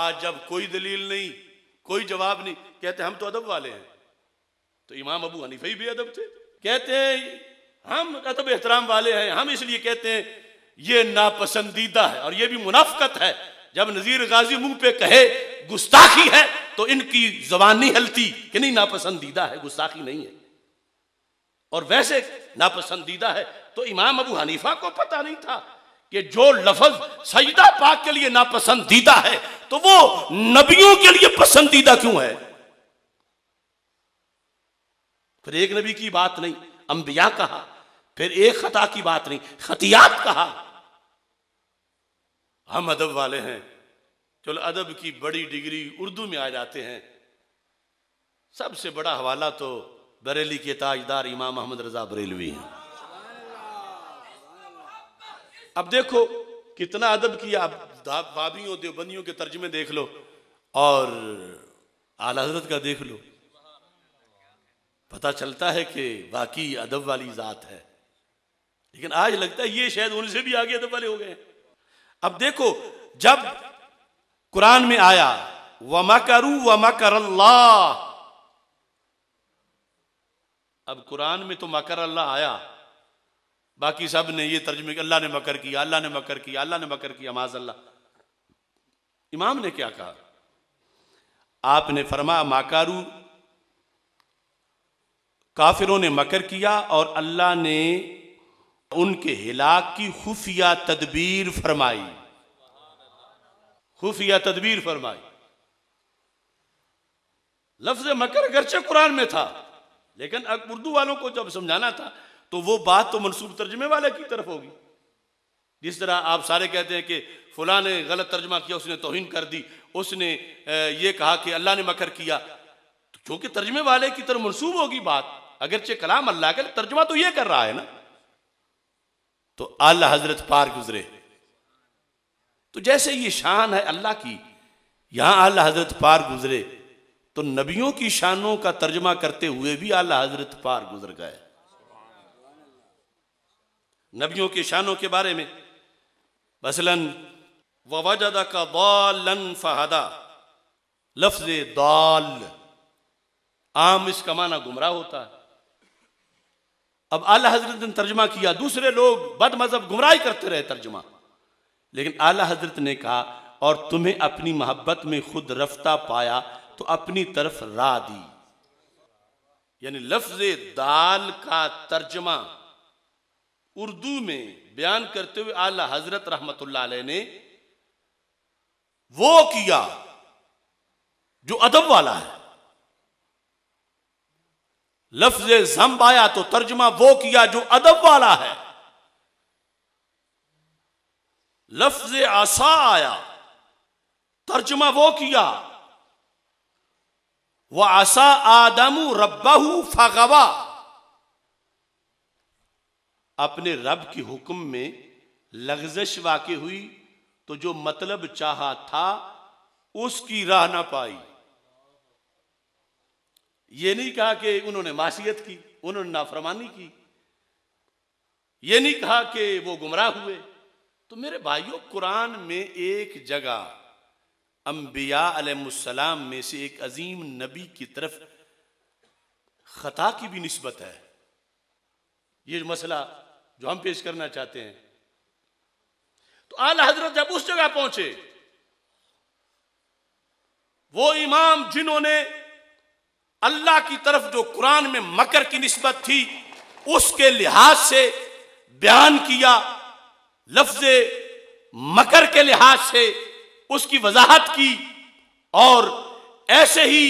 आज जब कोई दलील नहीं कोई जवाब नहीं कहते हम तो अदब वाले हैं तो इमाम अबू हनीफा ही भी अदब थे कहते हैं हम अदब एहतराम वाले हैं हम इसलिए कहते हैं ये नापसंदीदा है और ये भी मुनाफ्त है जब नजीर गाजी मुंह पे कहे गुस्ताखी है तो इनकी जबान नहीं हलती कि नहीं नापसंदीदा है गुस्ताखी नहीं है और वैसे नापसंदीदा है तो इमाम अबू हनीफा को पता नहीं था कि जो लफज सजदा पाक के लिए नापसंदीदा है तो वो नबियों के लिए पसंदीदा क्यों है फिर एक नबी की बात नहीं अंबिया कहा फिर एक खता की बात नहीं खतियात कहा हम अदब वाले हैं चलो अदब की बड़ी डिग्री उर्दू में आ जाते हैं सबसे बड़ा हवाला तो बरेली के ताजदार इमाम अहमद रजा बरेलवी हैं अब देखो कितना अदब किया आप बाबियों देवबंदियों के तर्जमे देख लो और आला हजरत का देख लो पता चलता है कि वाकई अदब वाली ज़ात है लेकिन आज लगता है ये शायद उनसे भी आगे अदब वाले हो गए अब देखो जब कुरान में आया व मकरू व मकर अब कुरान में तो मकर अल्लाह आया बाकी सब ने ये तर्जमे अल्लाह ने मकर किया अल्लाह ने मकर किया अल्लाह ने मकर किया अल्लाह इमाम ने क्या कहा आपने फरमा माकारू काफिरों ने मकर किया और अल्लाह ने उनके हिलाक की खुफिया तदबीर फरमाई खुफिया तदबीर फरमाई लफ्ज मकर गरचे कुरान में था लेकिन उर्दू वालों को जब समझाना था तो वो बात तो मनसूब तर्जमे वाले की तरफ होगी जिस तरह आप सारे कहते हैं कि फुला ने गलत तर्जमा किया उसने तोहिन कर दी उसने ये कहा कि अल्लाह ने मकर किया तो क्योंकि तर्जमे वाले की तरफ मनसूब होगी बात अगरचे कलाम अल्लाह का तर्जमा तो ये कर रहा है ना तो आला हजरत पार गुजरे तो जैसे ये शान है अल्लाह की यहां आला हजरत पार गुजरे तो नबियों की शानों का तर्जमा करते हुए भी आला हजरत पार गुजर गए नबियों की शानों के बारे में मसलन वजदा का दालन फहदा लफ्ज दाल आम इसका माना गुमराह होता है अब आला हजरत ने तर्जमा किया दूसरे लोग बद मजहब गुमराही करते रहे तर्जमा लेकिन आला हजरत ने कहा और तुम्हें अपनी मोहब्बत में खुद रफ्ता पाया तो अपनी तरफ रा दी यानी लफ्ज दाल का तर्जमा उर्दू में बयान करते हुए आला हजरत रहमत ने वो किया जो अदब वाला है लफ्ज जम आया तो तर्जमा वो किया जो अदब वाला है लफ्ज आसा आया तर्जमा वो किया वह आसा आदमू रब्बाहू फगवा अपने रब के हुक्म में लग्जश वाकई हुई तो जो मतलब चाहा था उसकी राह ना पाई ये नहीं कहा कि उन्होंने मासीत की उन्होंने नाफरमानी की ये नहीं कहा कि वो गुमराह हुए तो मेरे भाइयों कुरान में एक जगह अम्बिया अलैहिस्सलाम में से एक अजीम नबी की तरफ खता की भी नस्बत है ये मसला जो हम पेश करना चाहते हैं तो आला हजरत जब उस जगह पहुंचे वो इमाम जिन्होंने अल्लाह की तरफ जो कुरान में मकर की नस्बत थी उसके लिहाज से बयान किया लफ्ज मकर के लिहाज से उसकी वजाहत की और ऐसे ही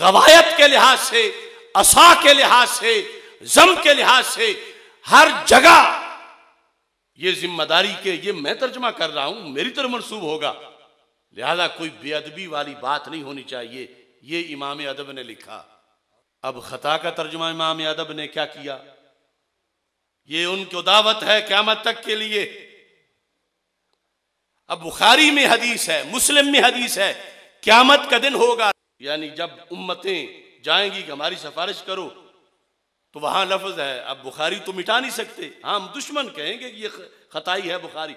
रवायत के लिहाज से असा के लिहाज से जम के लिहाज से हर जगह ये जिम्मेदारी के ये मैं तर्जमा कर रहा हूं मेरी तरफ मनसूब होगा लिहाजा कोई बेअदबी वाली बात नहीं होनी चाहिए ये इमाम अदब ने लिखा अब खता का तर्जमा इमाम अदब ने क्या किया ये उनको दावत है क्यामत तक के लिए अब बुखारी में हदीस है मुस्लिम में हदीस है क्यामत का दिन होगा यानी जब उम्मतें जाएंगी कि हमारी सिफारिश करो तो वहां लफज है अब बुखारी तो मिटा नहीं सकते हाँ हम दुश्मन कहेंगे कि ये खताई है बुखारी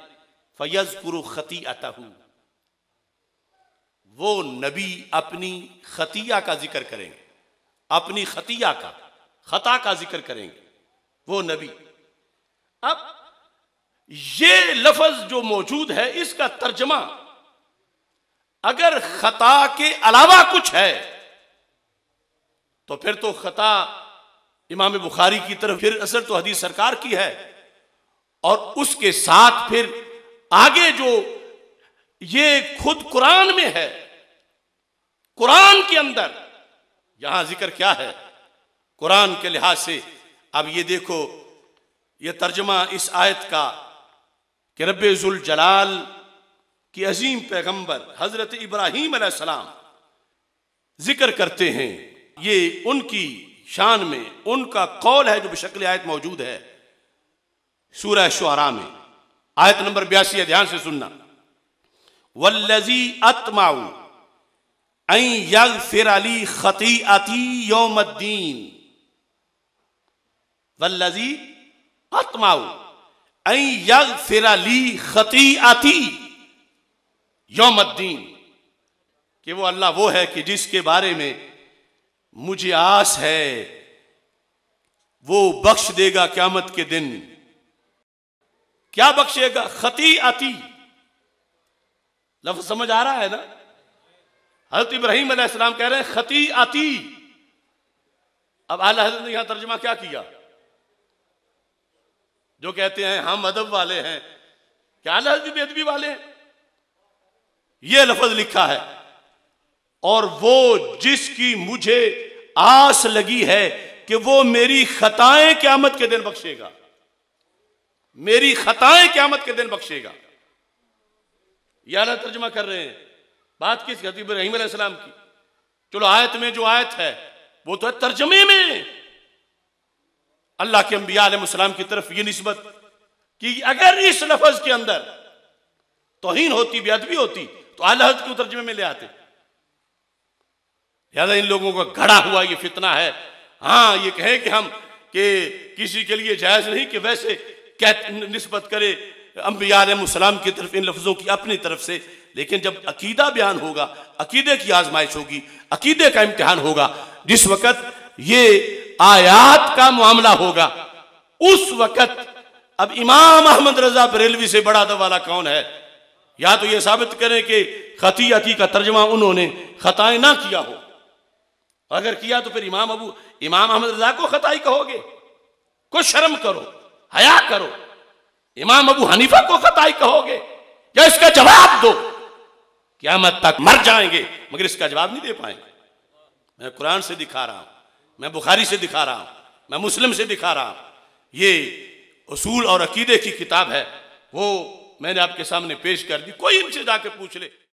फैज गुरु खती हूं वो नबी अपनी खतिया का जिक्र करेंगे अपनी खतिया का खता का जिक्र करेंगे वो नबी अब ये लफज जो मौजूद है इसका तर्जमा अगर खता के अलावा कुछ है तो फिर तो खता इमाम बुखारी की तरफ फिर असर तो हदीस सरकार की है और उसके साथ फिर आगे जो ये खुद कुरान में है कुरान के अंदर यहां जिक्र क्या है कुरान के लिहाज से अब ये देखो ये तर्जमा इस आयत का कि रब्जुल जलाल की अजीम पैगंबर हजरत इब्राहिम सलाम जिक्र करते हैं ये उनकी शान में उनका कौल है जो शक्ल आयत मौजूद है सूरह शुरा में आयत नंबर बयासी ध्यान से सुनना वल्लजी अतमाऊ यग फिर अली खती अति योमद्दीन वल्लजी अतमाऊ यग फिर अली खती अति योमद्दीन कि वो अल्लाह वो है कि जिसके बारे में मुझे आस है वो बख्श देगा क्यामत के दिन क्या बख्शेगा खती आती लफ्ज समझ आ रहा है ना हजरत इब्राहिम अलैहिस्सलाम कह रहे हैं खती आती अब आला हजरत ने यहां तर्जमा क्या किया जो कहते हैं हम अदब वाले हैं क्या आला हजरत बेदबी वाले हैं यह लफज लिखा है और वो जिसकी मुझे आस लगी है कि वो मेरी खताएं क्यामत के दिन बख्शेगा मेरी खताएं क्यामत के दिन बख्शेगा याला तर्जमा कर रहे हैं बात किस हतीब रही सलाम की चलो आयत में जो आयत है वो तो है तर्जमे में अल्लाह के अंबिया आलम की तरफ ये नस्बत कि अगर इस लफज के अंदर तोहन होती बेदबी होती तो आला के तर्जमे में ले आते लिहाजा इन लोगों का घड़ा हुआ ये फितना है हाँ ये कहें कि हम कि किसी के लिए जायज़ नहीं कि वैसे नस्बत करे अम्बियाम की तरफ इन लफ्ज़ों की अपनी तरफ से लेकिन जब अकीदा बयान होगा अकीदे की आजमाइश होगी अकीदे का इम्तहान होगा जिस वक़्त ये आयात का मामला होगा उस वक़्त अब इमाम अहमद रजा बरेलवी से बड़ा दवाला कौन है या तो ये साबित करें कि खती अती का तर्जमा उन्होंने खतए ना किया हो अगर किया तो फिर इमाम अबू इमाम अहमद रजा को खताई कहोगे को शर्म करो हया करो इमाम अबू हनीफा को खताई कहोगे या इसका जवाब दो क्या मत तक मर जाएंगे मगर इसका जवाब नहीं दे पाएंगे मैं कुरान से दिखा रहा हूं मैं बुखारी से दिखा रहा हूं मैं मुस्लिम से दिखा रहा हूं ये उसूल और अकीदे की किताब है वो मैंने आपके सामने पेश कर दी कोई इनसे जाके पूछ ले